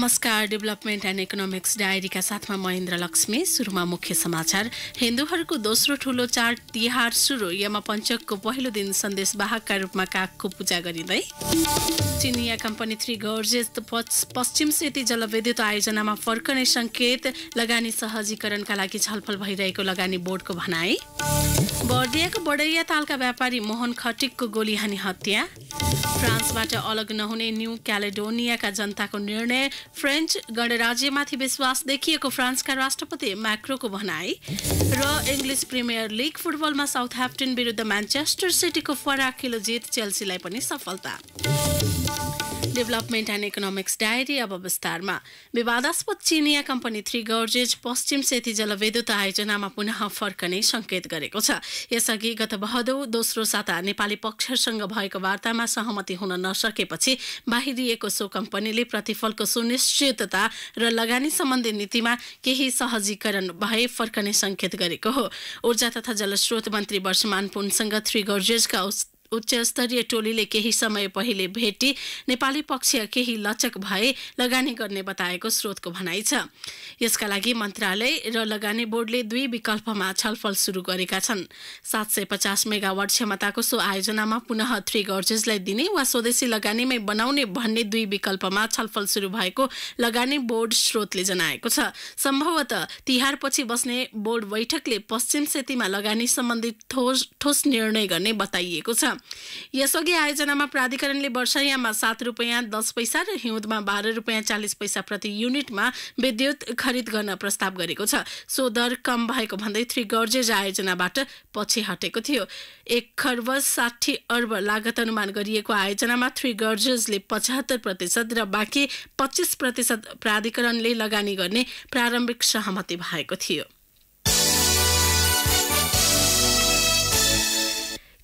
नमस्कार development and economics डायरीका साथमा महेन्द्र लक्ष्मी सुरुमा मुख्य समाचार हिन्दूहरूको दोस्रो ठुलो चाड तिहार सुरु यमा पञ्चकको पहिलो दिन सन्देश बाहकका रूपमा कागको पूजा गरिँदै चिनिया कम्पनी थ्री गर्जेज पश्चिम सेती जलविद्युत आयोजनामा फर्कने सङ्केत लगानी सहजीकरणका लागि छलफल भइरहेको लगानी बोर्डको भनाई बर्दियाको बडैया तालका व्यापारी मोहन खटिकको गोली हानी हत्या फ्रान्सबाट अलग नहुने न्यू क्यालेडोनियाका जनताको निर्णय फ्रेन्च गणराज्यमाथि विश्वास देखिएको फ्रान्सका राष्ट्रपति म्याक्रोको भनाई र इङ्ग्लिस प्रिमियर लिग फुटबलमा साउथ ह्याप्टन विरुद्ध म्यान्चेस्टर सिटीको फराकिलो जित चेल्सीलाई पनि सफलता डेभलपमेन्ट एन्ड इकोनोमिक्स डायरी अब विस्तारमा विवादास्पद चिनिया कम्पनी थ्री गर्जेज पश्चिम सेती जलविद्युत आयोजनामा पुनः फर्कने संकेत गरेको छ यसअघि गत बहदौ दोस्रो साता नेपाली पक्षसँग भएको वार्तामा सहमति हुन नसकेपछि बाहिरिएको सो कम्पनीले प्रतिफलको सुनिश्चितता र लगानी सम्बन्धी नीतिमा केही सहजीकरण भए फर्कने संकेत गरेको हो ऊर्जा तथा जलस्रोत मन्त्री वर्षमान पुनसँग थ्री गर्जेजका उच्चस्तरीय टोलीले केही समय पहिले भेटी नेपाली पक्ष केही लचक भए लगानी गर्ने बताएको स्रोतको भनाइ छ यसका लागि मन्त्रालय र लगानी बोर्डले दुई विकल्पमा छलफल सुरु गरेका छन् सात सय पचास मेगावाट क्षमताको सो आयोजनामा पुनः थ्री गर्जेसलाई दिने वा स्वदेशी लगानीमै बनाउने भन्ने दुई विकल्पमा छलफल सुरु भएको लगानी बोर्ड स्रोतले जनाएको छ सम्भवतः तिहारपछि बस्ने बोर्ड बैठकले पश्चिम सेतीमा लगानी सम्बन्धी ठोस निर्णय गर्ने बताइएको छ यसअघि आयोजनामा प्राधिकरणले वर्षायामा सात रुपियाँ दस पैसा र हिउँदमा बाह्र रुपियाँ चालिस पैसा प्रति युनिटमा विद्युत खरिद गर्न प्रस्ताव गरेको छ सो दर कम भएको भन्दै थ्री गर्जेज आयोजनाबाट पछि हटेको थियो एक खर्ब साठी अर्ब लागत अनुमान गरिएको आयोजनामा थ्री गर्जेजले पचहत्तर प्रतिशत र बाँकी पच्चिस प्रतिशत प्राधिकरणले लगानी गर्ने प्रारम्भिक सहमति भएको थियो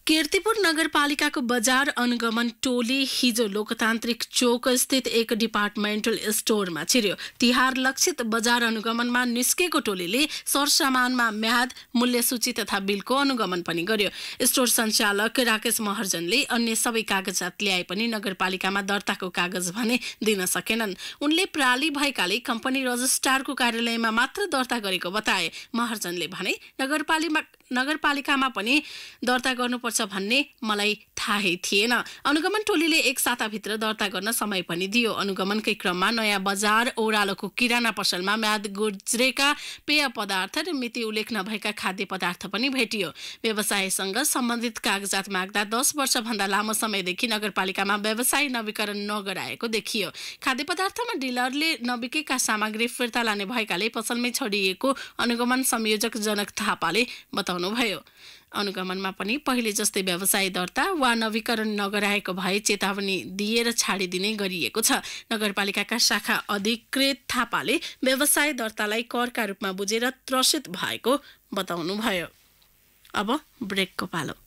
किर्तिपुर नगरपालिकाको बजार अनुगमन टोली हिजो लोकतान्त्रिक चोक स्थित एक डिपार्टमेन्टल स्टोरमा छिर्यो तिहार लक्षित बजार अनुगमनमा निस्केको टोलीले सरसामानमा म्याद मूल्य सूची तथा बिलको अनुगमन पनि गर्यो स्टोर सञ्चालक राकेश महर्जनले अन्य सबै कागजात ल्याए पनि नगरपालिकामा दर्ताको कागज भने दिन सकेनन् उनले प्राली भएकाले कम्पनी रजिस्ट्रारको कार्यालयमा मात्र दर्ता गरेको बताए महर्जनले भने नगरपालिमा नगरपालिकामा पनि दर्ता गर्नुपर्छ पर्छ भन्ने मलाई थाहै थिएन अनुगमन टोलीले एक साताभित्र दर्ता गर्न समय पनि दियो अनुगमनकै क्रममा नयाँ बजार ओह्रालोको किराना पसलमा म्याद गुज्रेका पेय पदार्थ र मिति उल्लेख नभएका खाद्य पदार्थ पनि भेटियो व्यवसायसँग सम्बन्धित कागजात माग्दा दस वर्षभन्दा लामो समयदेखि नगरपालिकामा व्यवसाय नवीकरण नगराएको देखियो खाद्य पदार्थमा डिलरले नबिकेका सामग्री फिर्ता लाने भएकाले पसलमै छोडिएको अनुगमन संयोजक जनक थापाले बताउनुभयो अनुगमनमा पनि पहिले जस्तै व्यवसाय दर्ता वा नवीकरण नगराएको भए चेतावनी दिएर छाडिदिने गरिएको छ नगरपालिकाका शाखा अधिकृत थापाले व्यवसाय दर्तालाई करका रूपमा बुझेर त्रसित भएको बताउनुभयो अब ब्रेकको पालो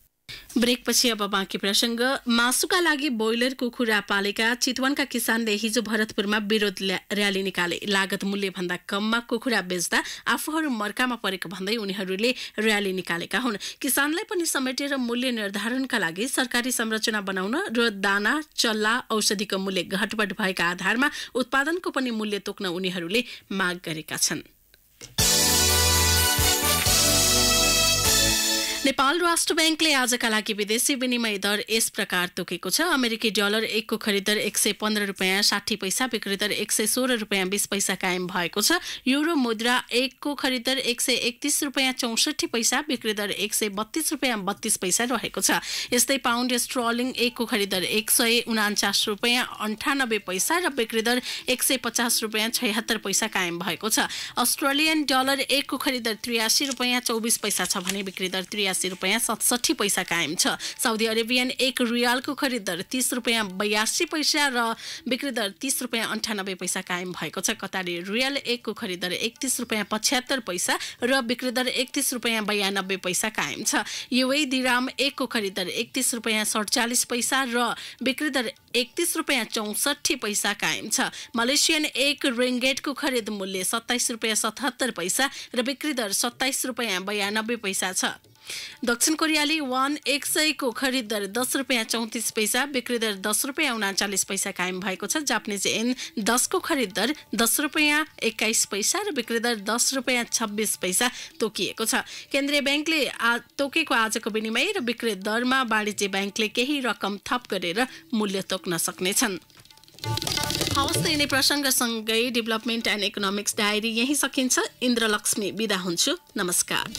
ब्रेकपछि अब बाँकी प्रसङ्ग मासुका लागि बोइलर कुखुरा पालेका चितवनका किसानले हिजो भरतपुरमा विरोध र्याली निकाले लागत मूल्य भन्दा कममा कुखुरा बेच्दा आफूहरू मर्कामा परेको भन्दै उनीहरूले र्याली निकालेका हुन् किसानलाई पनि समेटेर मूल्य निर्धारणका लागि सरकारी संरचना बनाउन र दाना चल्ला औषधिको मूल्य घटबट भएका आधारमा उत्पादनको पनि मूल्य तोक्न उनीहरूले माग गरेका छन् नेपाल राष्ट्र ब्याङ्कले आजका लागि विदेशी विनिमय दर यस प्रकार तोकेको छ अमेरिकी डलर एकको खरिदर एक सय पन्ध्र रुपियाँ साठी पैसा बिक्री दर एक सय सोह्र रुपियाँ बिस पैसा कायम भएको छ युरो मुद्रा एकको खरिदर एक सय एकतिस रुपियाँ चौसठी पैसा बिक्री दर एक सय बत्तिस रुपियाँ बत्तिस पैसा रहेको छ यस्तै पाउन्ड स्ट्रलिङ एकको दर एक सय उनान्चास रुपियाँ अन्ठानब्बे पैसा र बिक्री दर एक सय पचास रुपियाँ छयत्तर पैसा कायम भएको छ अस्ट्रेलियन डलर एकको दर त्रियासी रुपियाँ चौबिस पैसा छ भने बिक्री दर त्रियासी बयासी रुपियाँ सतसठी पैसा कायम छ साउदी अरेबियन एक रियालको खरिद दर तिस रुपियाँ बयासी पैसा र बिक्री दर तिस रुपियाँ अन्ठानब्बे पैसा कायम भएको छ कतारी रियल एकको खरिद दर एकतिस रुपियाँ पचहत्तर पैसा र बिक्री दर एकतिस रुपियाँ बयानब्बे पैसा कायम छ युए दिराम एकको खरिद दर एकतिस रुपियाँ सडचालिस पैसा र बिक्री दर एकतिस रुपियाँ चौसठी पैसा कायम छ मलेसियन एक रेङ्गेटको खरिद मूल्य सत्ताइस रुपियाँ सतहत्तर पैसा र बिक्री दर सत्ताइस रुपियाँ बयानब्बे पैसा छ दक्षिण कोरियाली वान एक सयको खरिद दर दस रुपियाँ चौतिस पैसा बिक्री दर दस रुपियाँ उनाचालिस पैसा कायम भएको छ जापानिज एन दसको खरिद दर दस रुपियाँ एक्काइस पैसा र बिक्री दर दस रुपियाँ छब्बिस पैसा तोकिएको छ केन्द्रीय ब्याङ्कले आ तोकेको आजको विनिमय र बिक्री दरमा वाणिज्य ब्याङ्कले केही रकम थप गरेर मूल्य तोक्न सक्नेछन् हवस् त यिनै प्रसङ्गसँगै डेभलपमेन्ट एन्ड इकोनोमिक्स डायरी यहीँ सकिन्छ इन्द्रलक्ष्मी बिदा हुन्छु नमस्कार